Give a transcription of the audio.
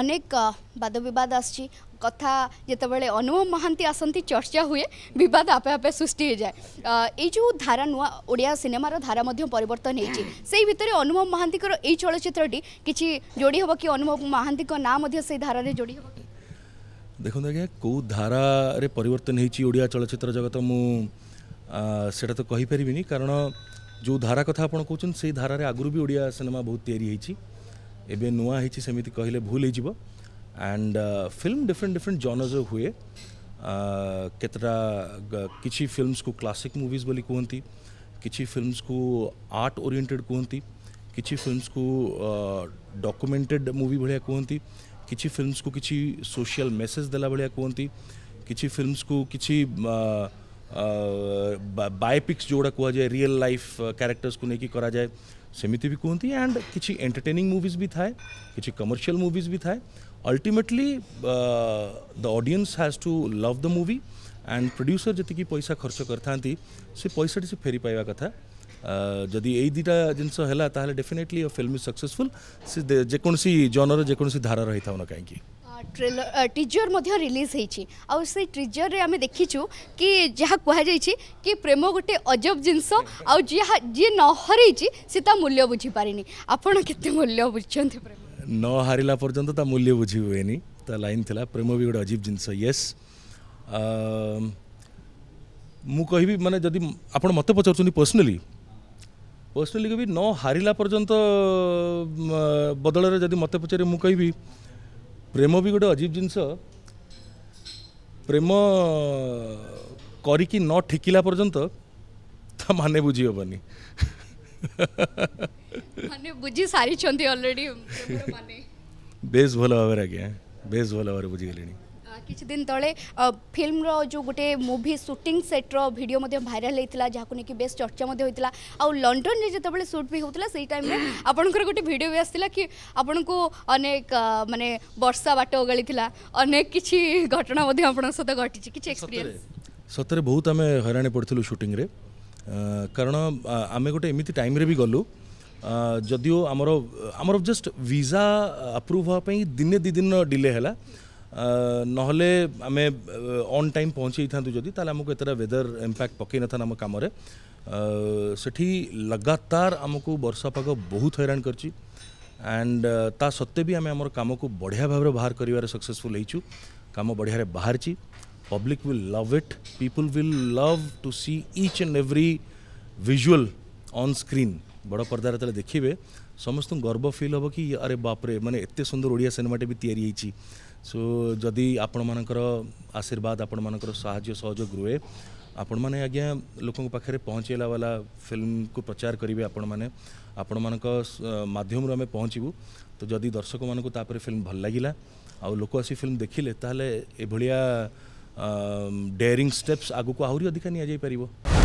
অনেক বাদ বিবাদ আসছি কথা যেতবে অনুভব মহান্তি আসতে চর্চা হুয়ে বিবাদ আপে আপে সৃষ্টি হয়ে যায় এই যে ধারা নূয়া ওড়িয়া সিনেমার ধারা পরিবর্তন হয়েছে হ্যাঁ। সেই ভিতরে অনুভব মহান্তি এই চলচ্চিত্রটি কিছু যোড়ি হব কি অনুভব মহান্তি না মধ্যে সেই ধারারে যোড়ি হব দেখুন আজ্ঞা কেউ ধারার পরিবর্তন হয়েছি ওড়িয়া চলচ্চিত্র জগত মু সেটা তো কহিপারিবিনি কারণ যে ধারা কথা আপনার কৌছেন সেই ধারার আগুর বি ওড়িয়া সিনেমা বহু তৈরি হয়েছে एवं नुआ होमती कहले भूल and film different different genre हुए कत कि फिल्मस को क्लासिक मुविज बोली कहती कि फिल्मस को आर्ट ओरिएटेड कहती कि फिल्मस को डॉक्यूमेंटेड मूवी भाया कहते कि फिल्मस को किसी सोशल मेसेज दे भाया कहते कि फिल्मस को किसी बायोपिक्स जोड़ा कह जाए रियल लाइफ क्यारेक्टर्स को लेकिन करा जाए सेमती भी कहते एंड किसी एंटरटेनिंग मुविज भी थाए कि कमर्सील मुविज भी थाए ultimately the audience has to love the movie and producer जी पैसा खर्च कर था पैसा से फेरी पाइबा कथ जदि यही दुटा जिनस है डेफिनेटली फिल्म इज सक्सेसफुल जेकोसी जनर जेकोसी धारा रही था कहीं টিଜର ମଧ୍ୟ ରିଲିଜ୍ ହେଇଛି ଆଉ ସେଇ ଟ୍ରିଜରରେ ଆମେ ଦେଖିଛୁ କି ଯାହା କୁହାଯାଇଛି କି ପ୍ରେମ ଗୋଟେ ଅଜବ ଜିନିଷ ଆଉ ଯାହା ଯିଏ ନ ହରେଇଛି ସେ ତା ମୂଲ୍ୟ ବୁଝିପାରିନି ଆପଣ କେତେ ମୂଲ୍ୟ ବୁଝିଛନ୍ତି ପ୍ରେମ ନ ହାରିଲା ପର୍ଯ୍ୟନ୍ତ ତା ମୂଲ୍ୟ ବୁଝି ହୁଏନି ତା ଲାଇନ୍ ଥିଲା ପ୍ରେମ ବି ଗୋଟେ ଅଜୀବ ଜିନିଷ ୟେସ୍ ମୁଁ କହିବି ମାନେ ଯଦି ଆପଣ ମୋତେ ପଚାରୁଛନ୍ତି ପର୍ସନାଲି ପର୍ସନାଲି କହିବି ନ ହାରିଲା ପର୍ଯ୍ୟନ୍ତ ବଦଳରେ ଯଦି ମୋତେ ପଚାରିବେ ମୁଁ କହିବି ପ୍ରେମ ବି ଗୋଟେ ଅଜୀବ ଜିନିଷ ପ୍ରେମ କରିକି ନ ଠିକିଲା ପର୍ଯ୍ୟନ୍ତ ତା ମାନେ ବୁଝି ହେବନି ମାନେ ବୁଝି ସାରିଛନ୍ତି ଅଲରେଡି ବେଶ ଭଲ ଭାବରେ ଆଜ୍ଞା ବେଶ ଭଲ ଭାବରେ ବୁଝିଗଲିଣି दिन तेज़ फिल्म रो जो गोटे मुवि सुटिंग सेट्र भिड भाइराल होता जहाँ को लेकिन बेस चर्चा होता आउ लंडन में जितेबाला सुट भी होता से टाइम आपंकर गोटे भिड भी आसला कि आपण को अनेक मानने वर्षा बाट गली अनेक किसी घटना सहित घटी कि सतरे बहुत आम हरा पड़ू सुटिंग कारण आम गोटे एमती टाइम भी गलु जदिओ आमर आमर जस्ट वीजा आप्रुव हाँपी दिने दिदिन डिले है ना आम ऑन टाइम पहुँचे था जदि तमुक वेदर इंपैक्ट पकई था आम कम से लगातार आमको बर्षा बर्षापाग बहुत हईराण कर एंड ता सत्वे भी आम कम को बढ़िया भाव बाहर कर सक्सेसफुल कम बढ़िया बाहर public will love it people will love to see each and every visual on screen बड़ पर्दार जो देखिए समस्त गर्व फिल हे कि अरे बापरे मैंने ये सुंदर ओडिया सिनेमाटे भी या सो जदि आपण मान आशीर्वाद आपण मान साजोग रुए आपण मैंने आज्ञा लोकों पाखे वाला फिल्म को प्रचार करेंगे आपण मैंने आपण मान मध्यम आम पहुँचबू तो जदि दर्शक मानक फिल्म भल लगला आक आस फिल्म देखिले तेल डेरींग स्टेप्स आगक आहरी अधिका निया जाइपर